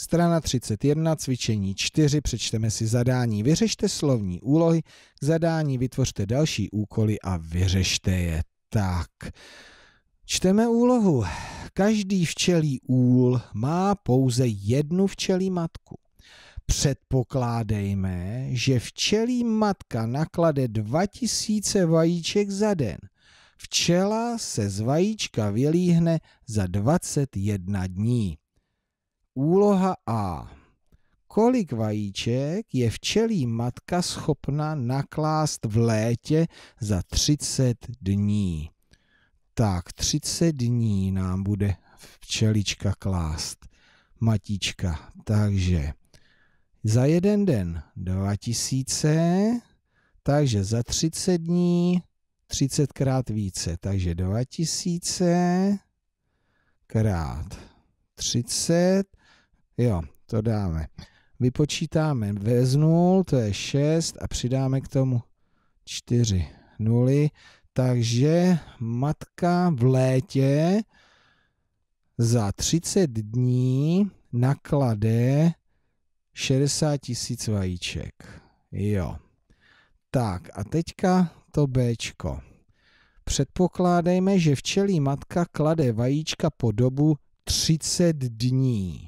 Strana 31, cvičení 4, přečteme si zadání. Vyřešte slovní úlohy, zadání vytvořte další úkoly a vyřešte je tak. Čteme úlohu. Každý včelí úl má pouze jednu včelí matku. Předpokládejme, že včelí matka naklade 2000 vajíček za den. Včela se z vajíčka vylíhne za 21 dní. Úloha A. Kolik vajíček je včelí matka schopna naklást v létě za 30 dní? Tak 30 dní nám bude včelička klást, matička. Takže za jeden den 2000, takže za 30 dní 30 krát více, takže 2000 krát 30 Jo, to dáme. Vypočítáme bez nul, to je 6 a přidáme k tomu 4 nuly. Takže matka v létě za 30 dní naklade 60 tisíc vajíček. Jo. Tak a teďka to B. Předpokládejme, že včelí matka klade vajíčka po dobu 30 dní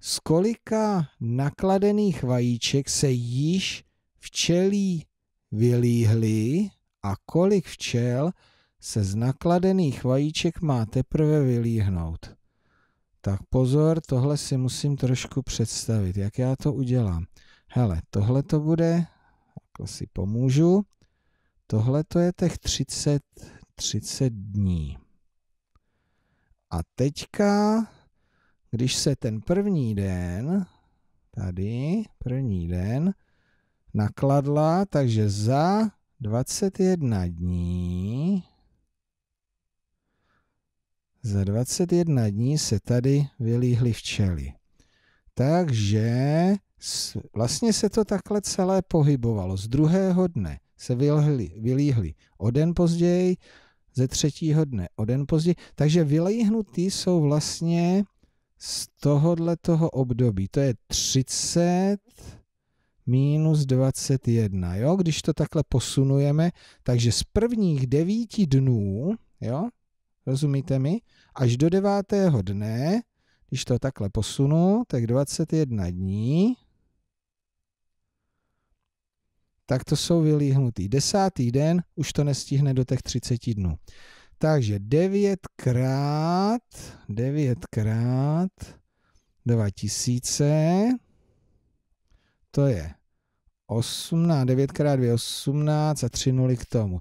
z kolika nakladených vajíček se již včelí vylíhly a kolik včel se z nakladených vajíček má teprve vylíhnout. Tak pozor, tohle si musím trošku představit, jak já to udělám. Hele, tohle to bude, jako si pomůžu, tohle to je těch 30, 30 dní. A teďka když se ten první den, tady, první den, nakladla, takže za 21 dní, za 21 dní se tady vylíhly včely. Takže vlastně se to takhle celé pohybovalo. Z druhého dne se vylíhly, vylíhly. o den později, ze třetího dne o den později. Takže vylíhnutý jsou vlastně z tohohle toho období. To je 30 minus 21, jo? Když to takhle posunujeme, takže z prvních devíti dnů, jo? Rozumíte mi? Až do devátého dne, když to takhle posunu, tak 21 dní, tak to jsou vylíhnutý. Desátý den už to nestihne do těch 30 dnů. Takže 9 krát, 9 krát 2000, to je 18, 9 krát 2 18 a 3 nuly k tomu.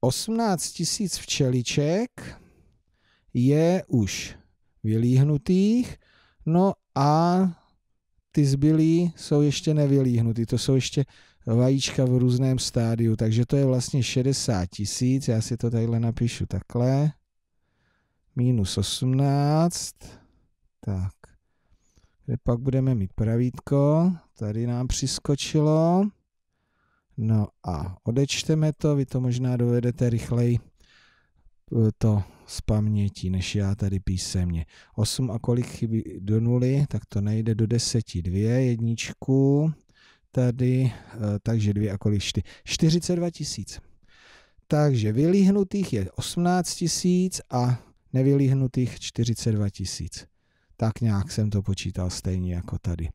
18 tisíc včeliček je už vylíhnutých, no a ty zbylí jsou ještě nevylíhnutý, to jsou ještě vajíčka v různém stádiu, takže to je vlastně 60 tisíc, já si to tadyhle napíšu takhle, minus 18, tak, kde pak budeme mít pravítko, tady nám přiskočilo, no a odečteme to, vy to možná dovedete rychleji Eh, to z paměti, než já tady písemně. 8 a kolik chybí do nuly, tak to nejde do 10, 2, jedničku, tady, eh, takže 2 a kolik 4, 42 tisíc. Takže vylíhnutých je 18 tisíc a nevylíhnutých 42 tisíc. Tak nějak jsem to počítal stejně jako tady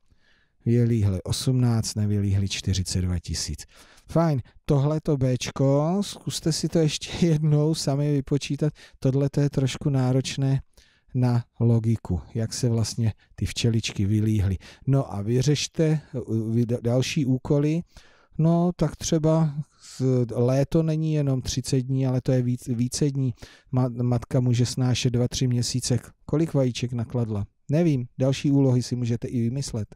vylíhli 18, nevylíhli 42 tisíc. Fajn, tohleto B, zkuste si to ještě jednou sami vypočítat, tohle je trošku náročné na logiku, jak se vlastně ty včeličky vylíhly. No a vyřešte další úkoly, No, tak třeba léto není jenom 30 dní, ale to je víc, více dní. Matka může snášet 2-3 měsíce. Kolik vajíček nakladla? Nevím, další úlohy si můžete i vymyslet.